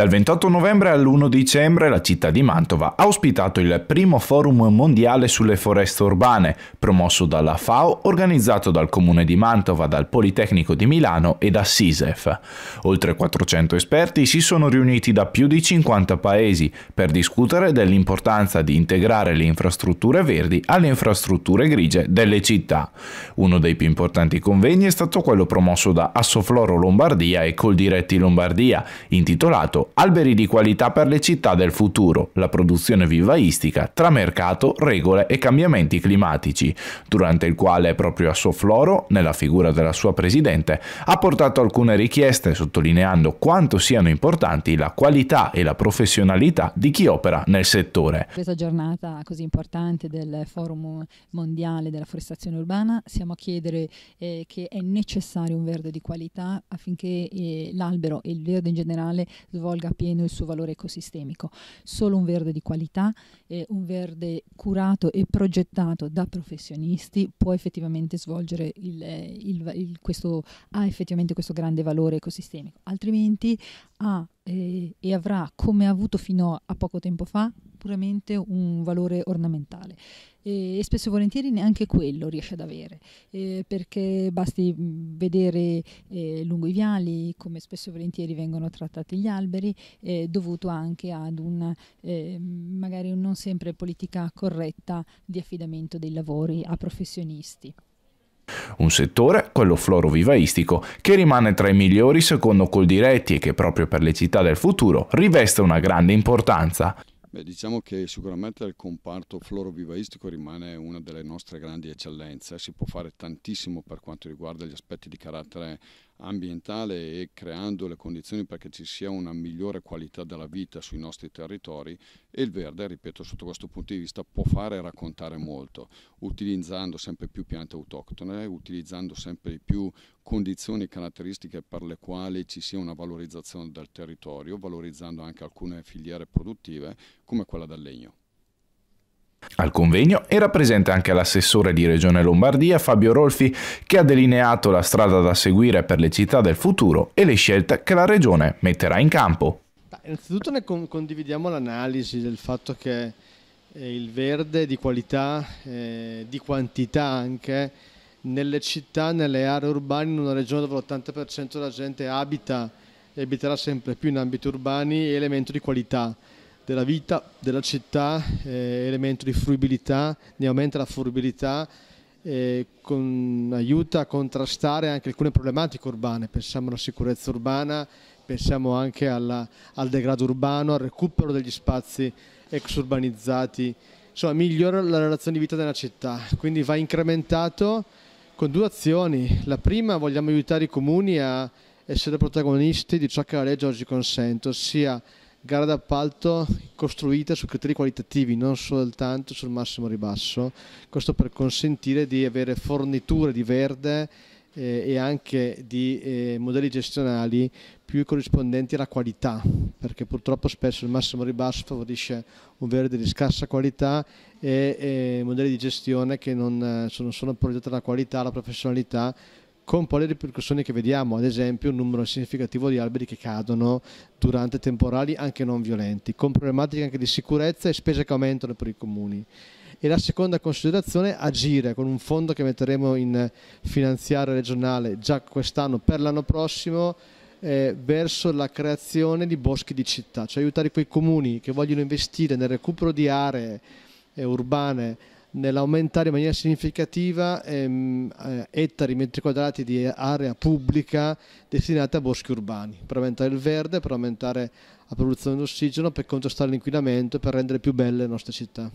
Dal 28 novembre all'1 dicembre la città di Mantova ha ospitato il primo forum mondiale sulle foreste urbane, promosso dalla FAO, organizzato dal Comune di Mantova, dal Politecnico di Milano e da SISEF. Oltre 400 esperti si sono riuniti da più di 50 paesi per discutere dell'importanza di integrare le infrastrutture verdi alle infrastrutture grigie delle città. Uno dei più importanti convegni è stato quello promosso da Assofloro Lombardia e Coldiretti Lombardia, intitolato alberi di qualità per le città del futuro, la produzione vivaistica, tra mercato, regole e cambiamenti climatici, durante il quale proprio a Sofloro, nella figura della sua presidente, ha portato alcune richieste sottolineando quanto siano importanti la qualità e la professionalità di chi opera nel settore. Questa giornata così importante del Forum Mondiale della Forestazione Urbana siamo a chiedere eh, che è necessario un verde di qualità affinché eh, l'albero e il verde in generale svolgano svolga appieno il suo valore ecosistemico. Solo un verde di qualità, eh, un verde curato e progettato da professionisti può effettivamente svolgere il, eh, il, il, questo, ha effettivamente questo grande valore ecosistemico, altrimenti ha eh, e avrà, come ha avuto fino a poco tempo fa, puramente un valore ornamentale e spesso e volentieri neanche quello riesce ad avere eh, perché basti mm, vedere eh, lungo i viali come spesso e volentieri vengono trattati gli alberi eh, dovuto anche ad una magari non sempre politica corretta di affidamento dei lavori a professionisti. Un settore, quello florovivaistico, che rimane tra i migliori secondo Coldiretti e che proprio per le città del futuro riveste una grande importanza. Beh, diciamo che sicuramente il comparto florovivaistico rimane una delle nostre grandi eccellenze, si può fare tantissimo per quanto riguarda gli aspetti di carattere ambientale e creando le condizioni perché ci sia una migliore qualità della vita sui nostri territori e il verde, ripeto, sotto questo punto di vista può fare e raccontare molto, utilizzando sempre più piante autoctone, utilizzando sempre di più condizioni caratteristiche per le quali ci sia una valorizzazione del territorio, valorizzando anche alcune filiere produttive come quella del legno. Al convegno era presente anche l'assessore di Regione Lombardia Fabio Rolfi che ha delineato la strada da seguire per le città del futuro e le scelte che la Regione metterà in campo. Innanzitutto ne condividiamo l'analisi del fatto che eh, il verde di qualità, eh, di quantità anche, nelle città, nelle aree urbane, in una regione dove l'80% della gente abita e abiterà sempre più in ambiti urbani, è elemento di qualità della vita, della città, eh, elemento di fruibilità, ne aumenta la fruibilità e eh, con, aiuta a contrastare anche alcune problematiche urbane, pensiamo alla sicurezza urbana, pensiamo anche alla, al degrado urbano, al recupero degli spazi ex urbanizzati, insomma migliora la relazione di vita della città, quindi va incrementato con due azioni, la prima vogliamo aiutare i comuni a essere protagonisti di ciò che la legge oggi consente, ossia gara d'appalto costruita su criteri qualitativi, non soltanto sul massimo ribasso, questo per consentire di avere forniture di verde eh, e anche di eh, modelli gestionali più corrispondenti alla qualità, perché purtroppo spesso il massimo ribasso favorisce un verde di scarsa qualità e, e modelli di gestione che non eh, sono, solo appoggiati alla qualità, alla professionalità, con poi le ripercussioni che vediamo, ad esempio un numero significativo di alberi che cadono durante temporali anche non violenti, con problematiche anche di sicurezza e spese che aumentano per i comuni. E la seconda considerazione, agire con un fondo che metteremo in finanziaria regionale già quest'anno per l'anno prossimo, eh, verso la creazione di boschi di città, cioè aiutare quei comuni che vogliono investire nel recupero di aree eh, urbane nell'aumentare in maniera significativa ehm, eh, ettari metri quadrati di area pubblica destinata a boschi urbani, per aumentare il verde, per aumentare la produzione di ossigeno, per contrastare l'inquinamento e per rendere più belle le nostre città.